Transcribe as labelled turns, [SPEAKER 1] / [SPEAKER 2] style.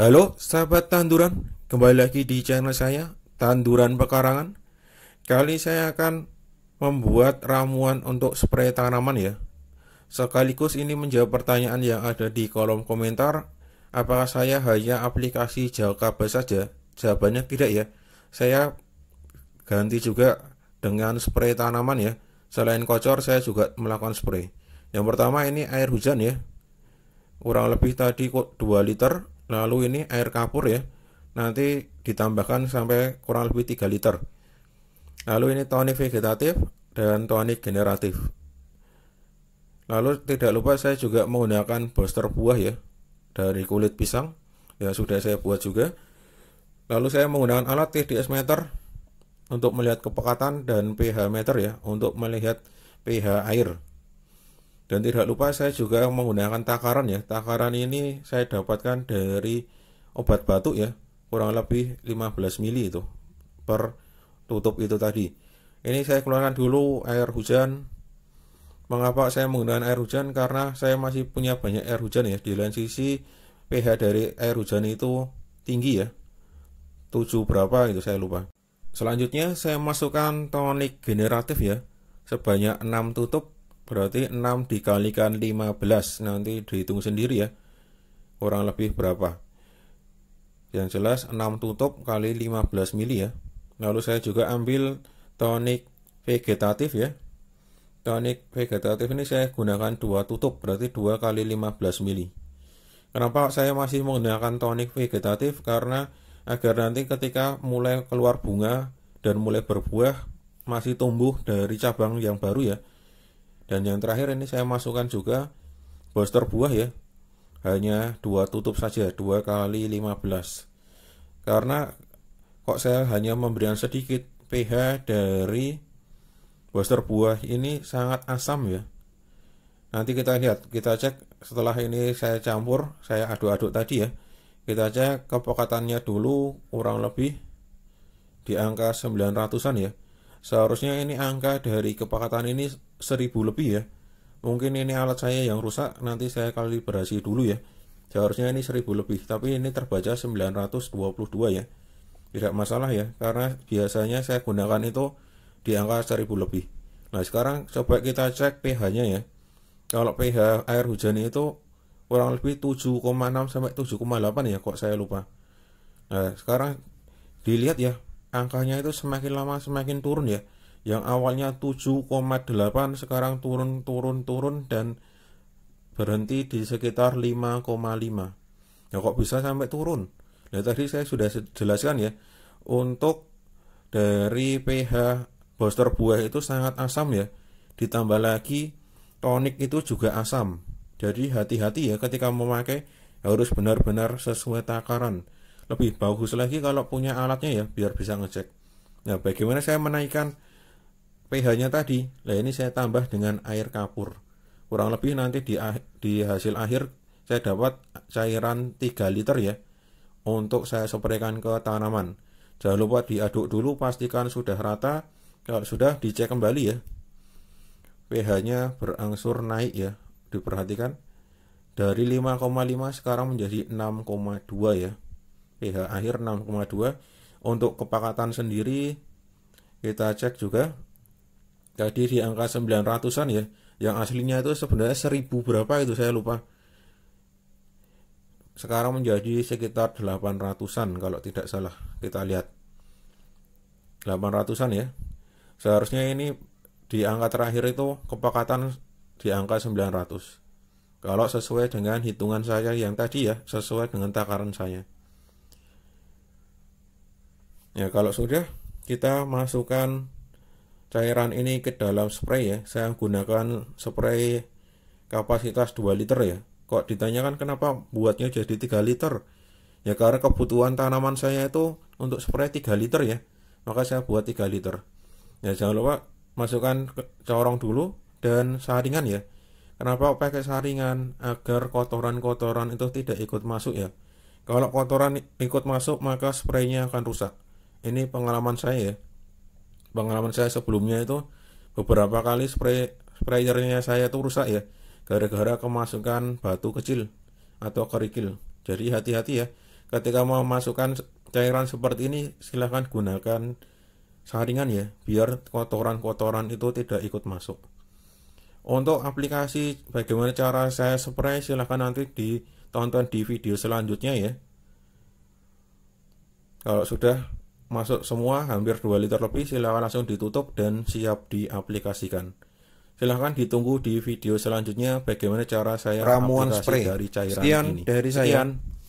[SPEAKER 1] Halo sahabat tanduran, kembali lagi di channel saya Tanduran Pekarangan. Kali saya akan membuat ramuan untuk spray tanaman ya. Sekaligus ini menjawab pertanyaan yang ada di kolom komentar, apakah saya hanya aplikasi Jakaba saja? Jawabannya tidak ya. Saya ganti juga dengan spray tanaman ya. Selain kocor saya juga melakukan spray. Yang pertama ini air hujan ya. Kurang lebih tadi 2 liter lalu ini air kapur ya nanti ditambahkan sampai kurang lebih 3 liter lalu ini tonik vegetatif dan tonik generatif lalu tidak lupa saya juga menggunakan booster buah ya dari kulit pisang ya sudah saya buat juga lalu saya menggunakan alat TDS meter untuk melihat kepekatan dan pH meter ya untuk melihat pH air dan tidak lupa saya juga menggunakan takaran ya. Takaran ini saya dapatkan dari obat batuk ya. Kurang lebih 15 mili itu per tutup itu tadi. Ini saya keluarkan dulu air hujan. Mengapa saya menggunakan air hujan? Karena saya masih punya banyak air hujan ya. Di lain sisi pH dari air hujan itu tinggi ya. 7 berapa itu saya lupa. Selanjutnya saya masukkan tonik generatif ya. Sebanyak 6 tutup Berarti 6 dikalikan 15 nanti dihitung sendiri ya. Kurang lebih berapa? Yang jelas 6 tutup kali 15 mili ya. Lalu saya juga ambil tonik vegetatif ya. Tonik vegetatif ini saya gunakan 2 tutup berarti 2 kali 15 mili. Kenapa saya masih menggunakan tonik vegetatif? Karena agar nanti ketika mulai keluar bunga dan mulai berbuah masih tumbuh dari cabang yang baru ya dan yang terakhir ini saya masukkan juga booster buah ya. Hanya dua tutup saja, dua kali 15. Karena kok saya hanya memberikan sedikit pH dari booster buah ini sangat asam ya. Nanti kita lihat, kita cek setelah ini saya campur, saya aduk-aduk tadi ya. Kita cek kepekatannya dulu kurang lebih di angka 900-an ya. Seharusnya ini angka dari kepekatan ini seribu lebih ya mungkin ini alat saya yang rusak nanti saya kalibrasi dulu ya seharusnya ini 1000 lebih tapi ini terbaca 922 ya tidak masalah ya karena biasanya saya gunakan itu di angka 1000 lebih nah sekarang coba kita cek pH nya ya kalau pH air hujan itu kurang lebih 7,6 sampai 7,8 ya kok saya lupa nah sekarang dilihat ya angkanya itu semakin lama semakin turun ya yang awalnya 7,8 sekarang turun turun turun dan berhenti di sekitar 5,5 ya kok bisa sampai turun nah tadi saya sudah jelaskan ya untuk dari pH booster buah itu sangat asam ya ditambah lagi tonik itu juga asam jadi hati-hati ya ketika memakai harus benar-benar sesuai takaran lebih bagus lagi kalau punya alatnya ya biar bisa ngecek. Nah, bagaimana saya menaikkan pH-nya tadi. Nah, ini saya tambah dengan air kapur. Kurang lebih nanti di, ah, di hasil akhir saya dapat cairan 3 liter ya untuk saya spraykan ke tanaman. Jangan lupa diaduk dulu, pastikan sudah rata. Kalau sudah dicek kembali ya. pH-nya berangsur naik ya, diperhatikan. Dari 5,5 sekarang menjadi 6,2 ya. pH akhir 6,2. Untuk kepakatan sendiri kita cek juga tadi di angka 900-an ya yang aslinya itu sebenarnya 1000 berapa itu saya lupa sekarang menjadi sekitar 800-an kalau tidak salah kita lihat 800-an ya seharusnya ini di angka terakhir itu kepakatan di angka 900 kalau sesuai dengan hitungan saya yang tadi ya sesuai dengan takaran saya ya kalau sudah kita masukkan cairan ini ke dalam spray ya saya gunakan spray kapasitas 2 liter ya kok ditanyakan kenapa buatnya jadi 3 liter ya karena kebutuhan tanaman saya itu untuk spray 3 liter ya maka saya buat 3 liter ya jangan lupa masukkan ke corong dulu dan saringan ya kenapa pakai saringan agar kotoran-kotoran itu tidak ikut masuk ya kalau kotoran ikut masuk maka spraynya akan rusak ini pengalaman saya ya pengalaman saya sebelumnya itu beberapa kali spray sprayernya saya itu rusak ya gara-gara kemasukan batu kecil atau kerikil jadi hati-hati ya ketika mau masukkan cairan seperti ini silahkan gunakan saringan ya biar kotoran-kotoran itu tidak ikut masuk untuk aplikasi bagaimana cara saya spray silahkan nanti ditonton di video selanjutnya ya kalau sudah masuk semua hampir 2 liter lebih silahkan langsung ditutup dan siap diaplikasikan silahkan ditunggu di video selanjutnya bagaimana cara saya ramuan spray dari cairan Sekian ini dari saya Sekian.